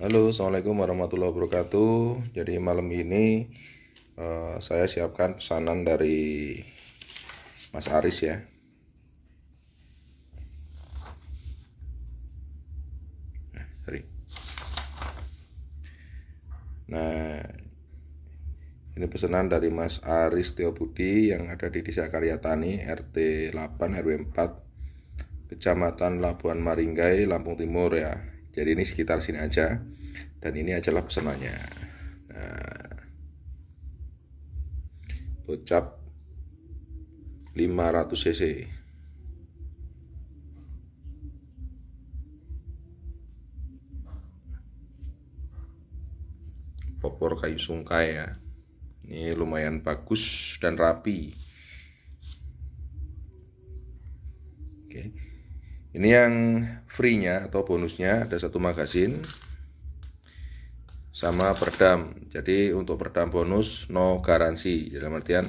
Halo, assalamualaikum warahmatullahi wabarakatuh. Jadi malam ini uh, saya siapkan pesanan dari Mas Aris ya. Nah, nah, ini pesanan dari Mas Aris Teobudi yang ada di Desa Karya Tani, RT 8 RW 4, Kecamatan Labuan Maringgai, Lampung Timur ya jadi ini sekitar sini aja dan ini adalah pesanannya nah, bocap 500 cc popor kayu sungkai ya ini lumayan bagus dan rapi oke okay. Ini yang free-nya atau bonusnya ada satu magasin sama perdam. Jadi untuk perdam bonus no garansi. Dalam artian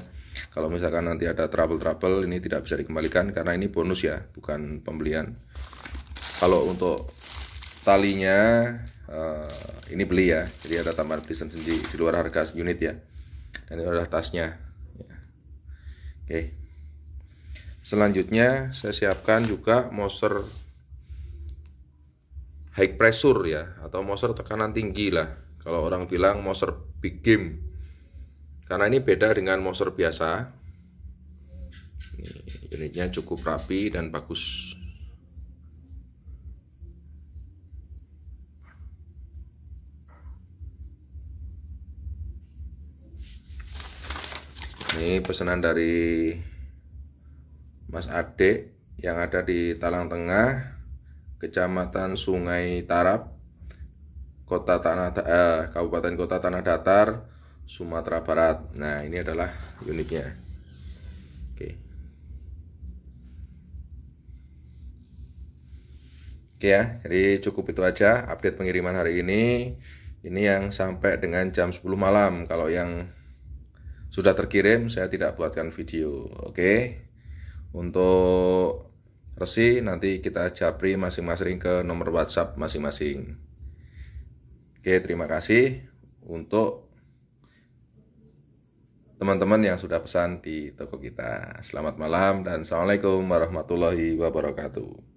kalau misalkan nanti ada trouble-trouble ini tidak bisa dikembalikan karena ini bonus ya, bukan pembelian. Kalau untuk talinya eh, ini beli ya. Jadi ada tambahan beli sendiri di luar harga unit ya. Dan ini adalah tasnya. Ya. Oke. Okay. Selanjutnya saya siapkan juga moser high pressure ya atau moser tekanan tinggi lah. Kalau orang bilang moser big game. Karena ini beda dengan moser biasa. unitnya cukup rapi dan bagus. Ini pesanan dari Mas Ade yang ada di Talang Tengah, Kecamatan Sungai Tarap, Kota Tanah eh, Kabupaten Kota Tanah Datar, Sumatera Barat. Nah, ini adalah unitnya. Oke. Oke ya, jadi cukup itu aja update pengiriman hari ini. Ini yang sampai dengan jam 10 malam. Kalau yang sudah terkirim, saya tidak buatkan video. Oke. Untuk resi nanti kita japri masing-masing ke nomor WhatsApp masing-masing. Oke, terima kasih untuk teman-teman yang sudah pesan di toko kita. Selamat malam dan Assalamualaikum warahmatullahi wabarakatuh.